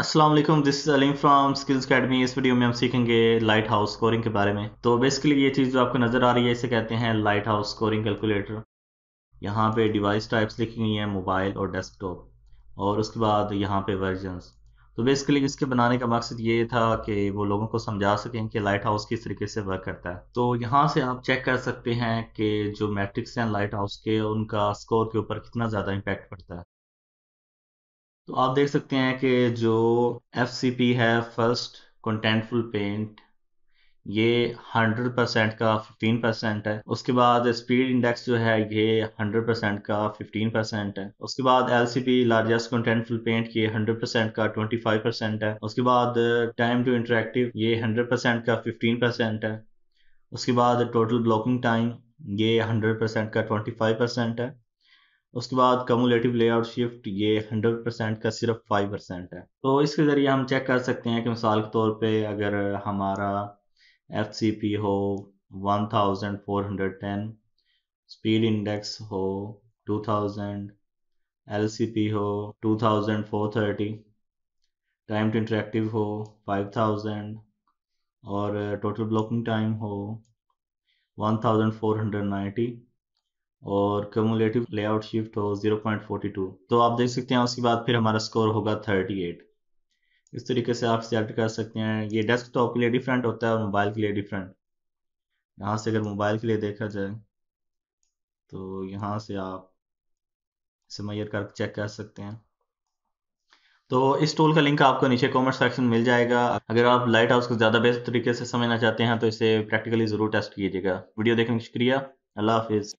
Aslam this is Aleem from Skills Academy इस वीडियो में हम सीखेंगे लाइट हाउस स्कोरिंग के बारे में तो बेसिकली ये चीज़ जो आपको नज़र आ रही है इसे कहते हैं लाइट हाउस स्कोरिंग कैलकुलेटर यहाँ पे डिवाइस टाइप्स लिखी हुई हैं मोबाइल और डेस्कटॉप और उसके बाद यहाँ पे वर्जन तो बेसिकली इसके बनाने का मकसद ये था कि वो लोगों को समझा सकें कि लाइट हाउस किस तरीके से वर्क करता है तो यहाँ से आप चेक कर सकते हैं कि जो मैट्रिक्स हैं लाइट हाउस के उनका स्कोर के ऊपर कितना ज़्यादा इम्पैक्ट पड़ता है तो आप देख सकते हैं कि जो एफ सी पी है फर्स्ट कंटेंटफुल पेंट ये हंड्रेड परसेंट का फिफ्टीन परसेंट है उसके बाद स्पीड इंडेक्स जो है ये हंड्रेड परसेंट का फिफ्टीन परसेंट है उसके बाद L C P largest contentful paint ये हंड्रेड परसेंट का 25 परसेंट है उसके बाद टाइम टू इंटरेक्टिव ये हंड्रेड परसेंट का फिफ्टीन परसेंट है उसके बाद टोटल ब्लॉकिंग टाइम ये हंड्रेड परसेंट का 25 परसेंट है उसके बाद कमुलेटिव लेआउट शिफ्ट ये 100 परसेंट का सिर्फ 5 परसेंट है तो इसके ज़रिए हम चेक कर सकते हैं कि मिसाल के तौर पे अगर हमारा एफ सी पी हो 1410 स्पीड इंडेक्स हो 2000 एल हो 2430 टाइम टू इंटरेक्टिव हो 5000 और टोटल ब्लॉकिंग टाइम हो 1490 और कम्युलेटिव लेआउट शिफ्ट हो 0.42 तो आप देख सकते हैं उसके बाद फिर हमारा स्कोर होगा 38 इस तरीके से आप सेलेक्ट कर सकते हैं ये डेस्कटॉप के लिए डिफरेंट होता है और मोबाइल के लिए डिफरेंट यहाँ से अगर मोबाइल के लिए देखा जाए तो यहाँ से आप मैयर कर चेक कर सकते हैं तो इस टूल का लिंक आपको नीचे कमेंट सेक्शन मिल जाएगा अगर आप लाइट हाउस को ज़्यादा बेहतर तरीके से समझना चाहते हैं तो इसे प्रैक्टिकली ज़रूर टेस्ट कीजिएगा वीडियो देखने का शुक्रिया अल्लाह हाफिज़